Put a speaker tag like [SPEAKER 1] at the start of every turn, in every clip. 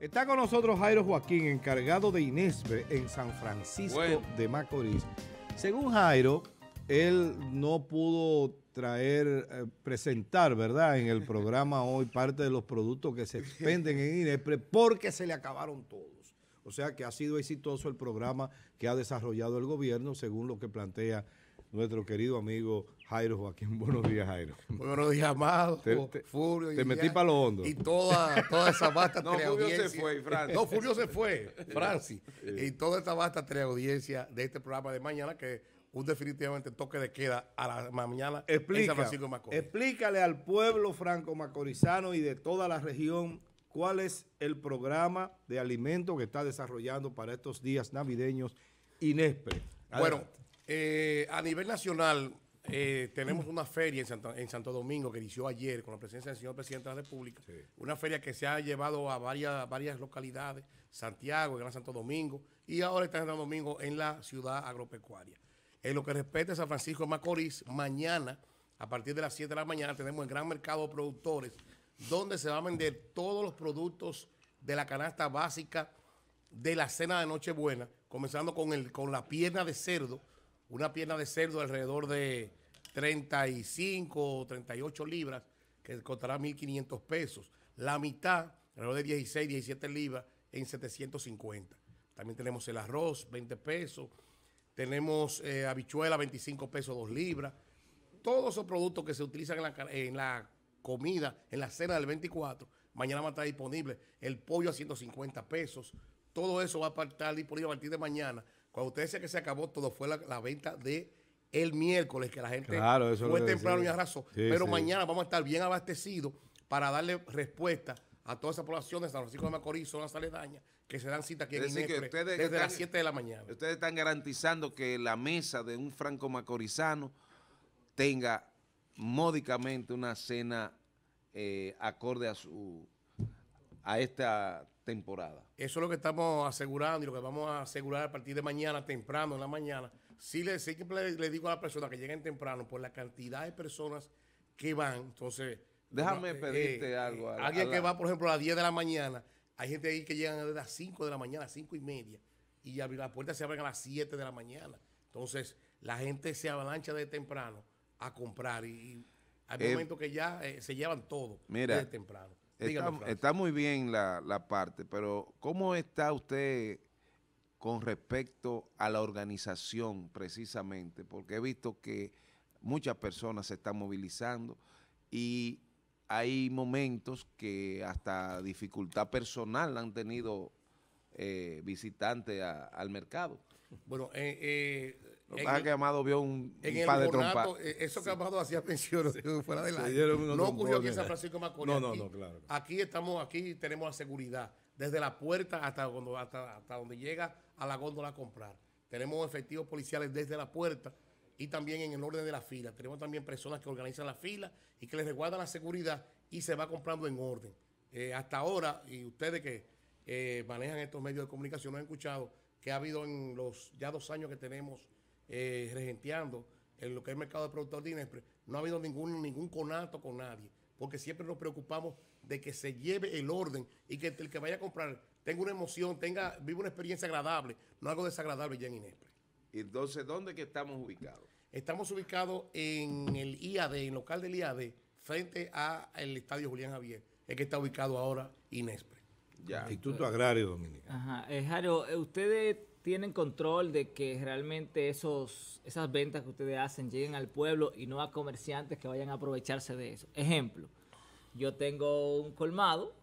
[SPEAKER 1] Está con nosotros Jairo Joaquín, encargado de inespre en San Francisco de Macorís. Según Jairo, él no pudo traer, eh, presentar, ¿verdad? En el programa hoy parte de los productos que se expenden en inespre porque se le acabaron todos. O sea que ha sido exitoso el programa que ha desarrollado el gobierno según lo que plantea nuestro querido amigo Jairo Joaquín. Buenos días, Jairo.
[SPEAKER 2] buenos días, Amado, te, Te metí para los hondos. Y toda, esa vasta no, Furio se fue, Francis. No, Furio se fue, Francis. y toda esta vasta teleaudiencia de este programa de mañana que un definitivamente toque de queda a la mañana Explica,
[SPEAKER 1] Explícale al pueblo franco macorizano y de toda la región cuál es el programa de alimento que está desarrollando para estos días navideños INESPRE.
[SPEAKER 2] Bueno, eh, a nivel nacional, eh, tenemos una feria en, Santo Domingo que inició ayer con la presencia del señor presidente de la República. Una feria que se ha llevado a varias, localidades, Santiago, Gran Santo Domingo, y ahora está en Santo Domingo en la ciudad agropecuaria. En lo que respecta a San Francisco de Macorís, mañana, a partir de las 7 de la mañana, tenemos el gran mercado de productores, donde se va a vender todos los productos de la canasta básica de la cena de Nochebuena, comenzando con, el, con la pierna de cerdo, una pierna de cerdo alrededor de 35 o 38 libras, que costará 1.500 pesos. La mitad, alrededor de 16, 17 libras, en 750. También tenemos el arroz, 20 pesos. Tenemos eh, habichuela, 25 pesos, 2 libras. Todos esos productos que se utilizan en la, en la comida, en la cena del 24, mañana va a estar disponible. El pollo a 150 pesos. Todo eso va a estar disponible a partir de mañana cuando usted decía que se acabó todo, fue la, venta de el miércoles, que la gente fue temprano y arrasó. Pero mañana vamos a estar bien abastecidos para darle respuesta a toda esa población de San Francisco de Macorís, las aledañas, que se dan cita aquí en el ustedes desde las 7
[SPEAKER 3] de la mañana. Ustedes están garantizando que la mesa de un franco macorizano tenga módicamente una cena eh, acorde a su a esta temporada.
[SPEAKER 2] Eso es lo que estamos asegurando y lo que vamos a asegurar a partir de mañana, temprano en la mañana. Sí, le, siempre le, digo a las personas que lleguen temprano por la cantidad de personas que van. Entonces, déjame eh, pedirte eh, algo. alguien que va, por ejemplo, a las 10 de la mañana, hay gente ahí que llegan a las 5 de la mañana, 5 y media, y la puerta se abren a las 7 de la mañana. Entonces, la gente se avalancha de temprano a comprar y, hay eh, momentos que ya se llevan todo de temprano está,
[SPEAKER 3] muy bien la, parte, pero ¿cómo está usted con respecto a la organización precisamente? Porque he visto que muchas personas se están movilizando y hay momentos que hasta dificultad personal han tenido eh, visitantes al mercado.
[SPEAKER 2] Bueno, eh, eh, lo que
[SPEAKER 3] vio un, en eh,
[SPEAKER 2] Eso que Amado hacía mención fuera de No ocurrió aquí en San Francisco Macorís. No, no, no, claro. Aquí estamos, aquí tenemos la seguridad. Desde la puerta hasta, hasta, donde llega a la góndola a comprar. Tenemos efectivos policiales desde la puerta y también en el orden de la fila. Tenemos también personas que organizan la fila y que les resguardan la seguridad y se va comprando en orden. Eh, hasta ahora, y ustedes que eh, manejan estos medios de comunicación, no han escuchado que ha habido en los ya dos años que tenemos eh, regenteando en lo que es el mercado de productores de INESPRE, no ha habido ningún, ningún conato con nadie, porque siempre nos preocupamos de que se lleve el orden y que el que vaya a comprar tenga una emoción, tenga, viva una experiencia agradable, no algo desagradable ya en INESPRE. Entonces, ¿dónde que estamos ubicados? Estamos ubicados en el IAD, en el local del IAD, frente al Estadio Julián Javier, el que está ubicado ahora INESPRE. Instituto
[SPEAKER 1] Agrario Dominicano.
[SPEAKER 2] Ajá. Eh, Jaro, eh, ustedes tienen control de que realmente
[SPEAKER 3] esos, esas ventas que ustedes hacen lleguen al pueblo y no a comerciantes que vayan a aprovecharse de eso? Ejemplo, yo tengo un colmado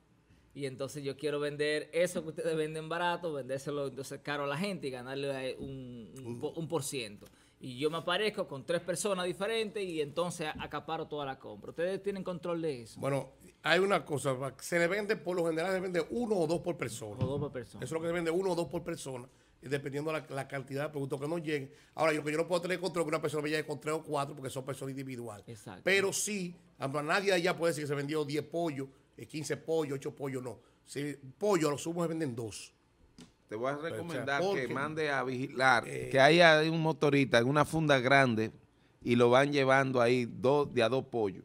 [SPEAKER 3] y entonces yo quiero vender eso que ustedes venden barato, vendérselo entonces caro a la gente y ganarle un, por ciento. Y yo me aparezco con tres personas diferentes y entonces acaparo toda la compra. ¿Ustedes tienen control de eso?
[SPEAKER 2] Bueno, hay una cosa, se le vende por lo general, se vende uno o dos por persona. O dos por persona. Eso es lo que se vende uno o dos por persona dependiendo la, la cantidad de productos que nos lleguen. Ahora, yo que yo no puedo tener control que una persona me llegue con tres o cuatro porque son personas individuales. Pero sí, nadie allá puede decir que se vendió 10 pollos, 15 eh, pollos, 8 pollos, no. Si pollo, a los sumos se venden dos.
[SPEAKER 3] Te voy a recomendar que mande a vigilar eh, que haya un motorista en una funda grande y lo van llevando ahí dos, de a dos pollos.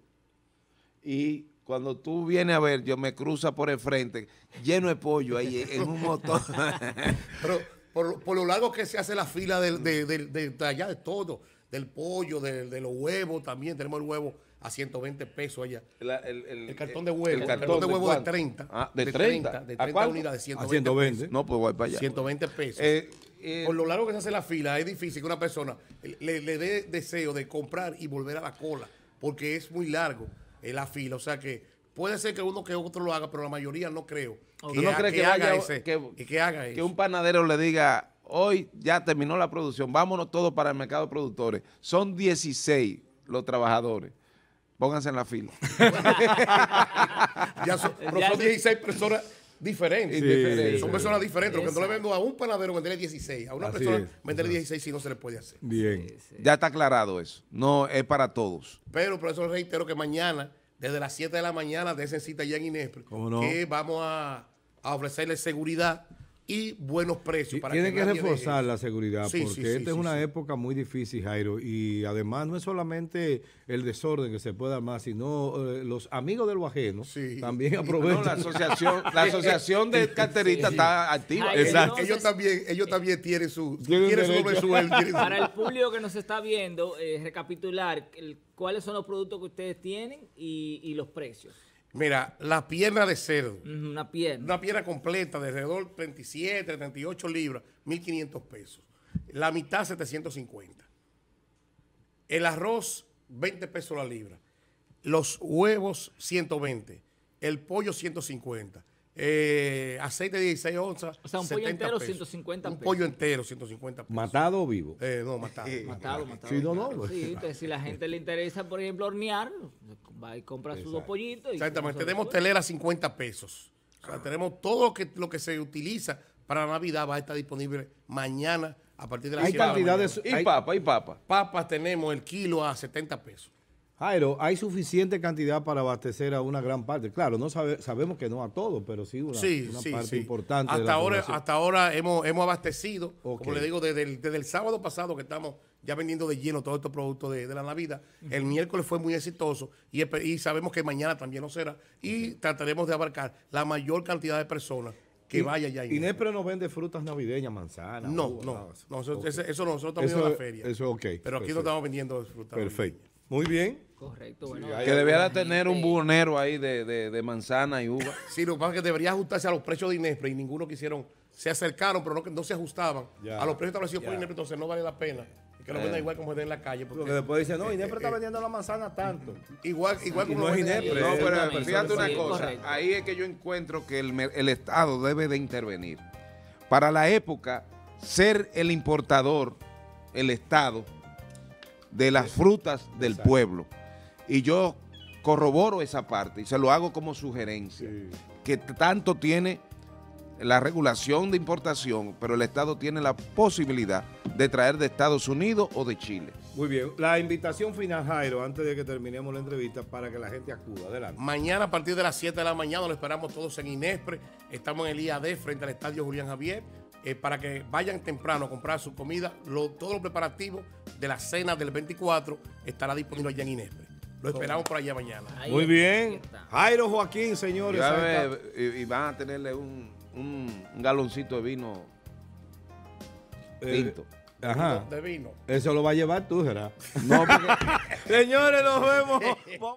[SPEAKER 3] Y cuando tú vienes a ver, yo me cruza por el frente, lleno de pollo ahí en un motor.
[SPEAKER 2] pero, por, por, lo largo que se hace la fila del, de, de, allá de todo, del pollo, de, los huevos también, tenemos el huevo a 120 pesos allá. el, cartón eh, de huevo, el de, huevo de 30. Ah, de 30. unidades, de 120. A 120. Pesos. No, pues para allá. 120 pesos. Eh, eh, por lo largo que se hace la fila, es difícil que una persona le, dé deseo de comprar y volver a la cola, porque es muy largo la fila. O sea que Puede ser que uno que otro lo haga, pero la mayoría no creo. no que, haga ese, haga eso? que un
[SPEAKER 3] panadero le diga, hoy ya terminó la producción, vámonos todos para el mercado de productores. Son 16 los trabajadores. Pónganse en la
[SPEAKER 2] fila. ya son, 16 personas diferentes. son personas diferentes. Lo que no le vendo a un panadero venderle 16. A una persona venderle 16 si no se le puede hacer.
[SPEAKER 3] Bien. Ya está aclarado eso. No es para todos.
[SPEAKER 2] Pero, por eso reitero que mañana desde las 7 de la mañana, de esa cita ya en que vamos a ofrecerle seguridad y buenos precios. Para Tienen que, reforzar
[SPEAKER 1] la seguridad porque esta es una época muy difícil, Jairo, y además no es solamente el desorden que se pueda más sino eh, los amigos del lo ajeno también aprovechan. la asociación, la asociación de
[SPEAKER 2] carteristas está activa. Ellos, también, ellos también tienen su, Para el
[SPEAKER 3] público que nos está viendo, eh, recapitular cuáles son los productos que ustedes tienen
[SPEAKER 2] y los precios. Mira, la pierna de cerdo. Una pierna. completa de alrededor 37, 38 libras, 1.500 pesos. La mitad, 750. El arroz, 20 pesos la libra. Los huevos, 120. El pollo, 150. Eh, aceite de 16 onzas. O sea, un pollo entero, 150 pesos. Un pollo entero, 150 pesos. ¿Matado o vivo? Eh, no, eh, matado. matado, Sí,
[SPEAKER 3] pues. si la gente le interesa, por ejemplo, hornear, va
[SPEAKER 2] y compra sus dos pollitos. Exactamente. Tenemos telera a 50 pesos. O sea, tenemos todo lo que, se utiliza para Navidad va a estar disponible mañana a partir de la Hay y papa, y papa. Papas tenemos el kilo a 70 pesos.
[SPEAKER 1] Jairo, hay suficiente cantidad para abastecer a una gran parte. Claro, no sabemos que no a todos, pero sí una, parte importante. Hasta
[SPEAKER 2] ahora, hemos, abastecido, como le digo, desde el, sábado pasado que estamos ya vendiendo de lleno todos estos productos de, la Navidad. El miércoles fue muy exitoso y, sabemos que mañana también lo será. Y trataremos de abarcar la mayor cantidad de personas que vaya ya. Inés,
[SPEAKER 1] pero no vende frutas navideñas, manzanas. No, no, eso, nosotros estamos viendo en
[SPEAKER 2] la feria. Eso, es ok. Pero aquí no estamos vendiendo frutas. Perfecto. Muy bien. Correcto, bueno. que debiera tener un buhonero ahí de, de, de, manzana y uva. Sí, lo que pasa es que debería ajustarse a los precios de Inespre y ninguno quisieron. Se acercaron, pero no, no se ajustaban a los precios establecidos por Inespre, entonces no vale la pena. que lo eh. igual como está en la calle. Porque, después dice, no, eh, Inespre eh, está vendiendo la manzana tanto. Igual, igual como no es Inespre. No, pero fíjate una cosa.
[SPEAKER 3] Ahí es que yo encuentro que el, el Estado debe de intervenir. Para la época, ser el importador, el Estado, de las frutas del pueblo. Y yo corroboro esa parte y se lo hago como sugerencia, que tanto tiene la regulación de importación, pero el Estado tiene la posibilidad de traer de Estados
[SPEAKER 2] Unidos o de Chile.
[SPEAKER 1] Muy bien. La invitación final, Jairo, antes de que terminemos la entrevista, para que la gente acuda. Adelante.
[SPEAKER 2] Mañana a partir de las 7 de la mañana lo esperamos todos en Inespre. Estamos en el IAD frente al Estadio Julián Javier. Eh, para que vayan temprano a comprar su comida. todos todo los preparativos de la cena del 24 estará disponible allá en Inespre. Lo esperamos por allá mañana. Muy bien.
[SPEAKER 3] Jairo Joaquín, señores. Y, van a tenerle un, galoncito de vino eh, tinto. ajá.
[SPEAKER 2] De vino.
[SPEAKER 1] Eso lo va a llevar tú, será. No, señores, nos vemos.